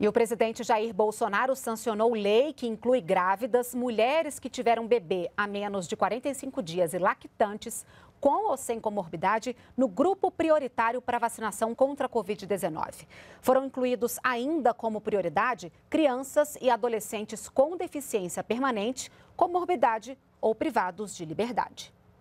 E o presidente Jair Bolsonaro sancionou lei que inclui grávidas, mulheres que tiveram bebê a menos de 45 dias e lactantes, com ou sem comorbidade, no grupo prioritário para vacinação contra a Covid-19. Foram incluídos ainda como prioridade crianças e adolescentes com deficiência permanente, comorbidade ou privados de liberdade.